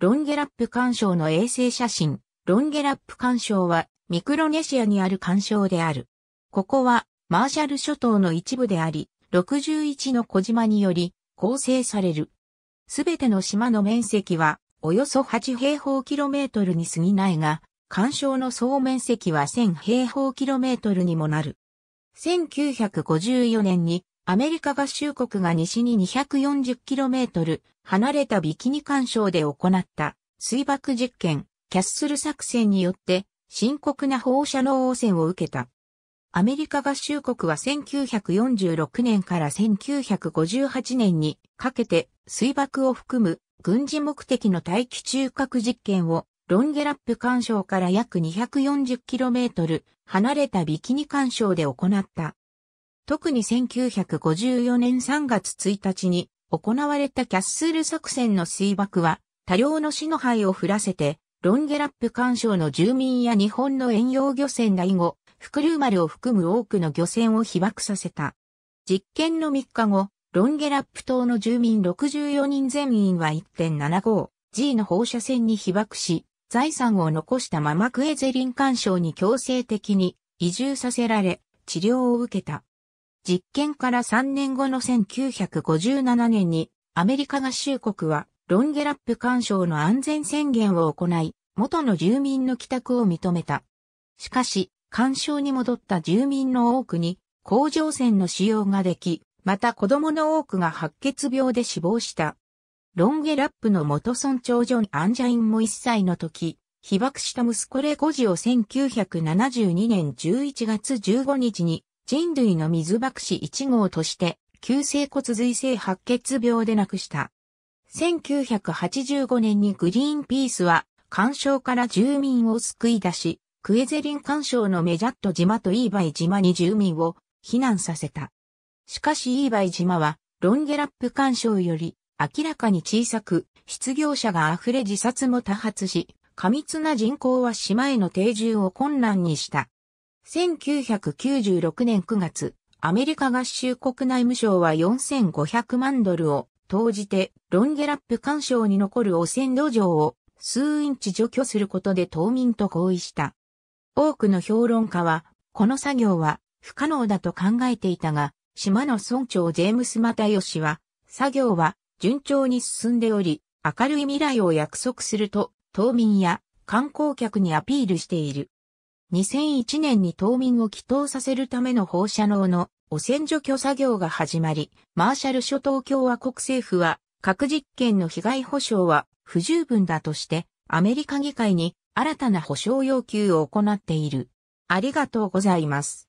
ロンゲラップ干渉の衛星写真。ロンゲラップ干渉はミクロネシアにある干渉である。ここはマーシャル諸島の一部であり、61の小島により構成される。すべての島の面積はおよそ8平方キロメートルに過ぎないが、干渉の総面積は1000平方キロメートルにもなる。1954年にアメリカ合衆国が西に 240km 離れたビキニ干渉で行った水爆実験、キャッスル作戦によって深刻な放射能汚染を受けた。アメリカ合衆国は1946年から1958年にかけて水爆を含む軍事目的の大気中核実験をロンゲラップ干渉から約 240km 離れたビキニ干渉で行った特に1954年3月1日に行われたキャッスル作戦の水爆は多量の死の灰を降らせてロンゲラップ干渉の住民や日本の遠洋漁船が以後、福竜丸を含む多くの漁船を被爆させた。実験の3日後、ロンゲラップ島の住民64人全員は 1.75G の放射線に被爆し、財産を残したままクエゼリン干渉に強制的に移住させられ、治療を受けた。実験から3年後の1957年にアメリカ合衆国はロンゲラップ干渉の安全宣言を行い、元の住民の帰宅を認めた。しかし、干渉に戻った住民の多くに甲状腺の使用ができ、また子供の多くが白血病で死亡した。ロンゲラップの元村長ジョン・アンジャインも1歳の時、被爆した息子レコジを1972年11月15日に人類の水爆死1号として、急性骨髄性白血病で亡くした。1985年にグリーンピースは、干渉から住民を救い出し、クエゼリン干渉のメジャット島とイーバイ島に住民を避難させた。しかしイーバイ島は、ロンゲラップ干渉より明らかに小さく、失業者が溢れ自殺も多発し、過密な人口は島への定住を困難にした。1996年9月、アメリカ合衆国内務省は4500万ドルを投じてロンゲラップ干渉に残る汚染土壌を数インチ除去することで島民と合意した。多くの評論家は、この作業は不可能だと考えていたが、島の村長ジェームス・マタヨシは、作業は順調に進んでおり、明るい未来を約束すると、島民や観光客にアピールしている。2001年に島民を祈祷させるための放射能の汚染除去作業が始まり、マーシャル諸島共和国政府は、核実験の被害補償は不十分だとして、アメリカ議会に新たな補償要求を行っている。ありがとうございます。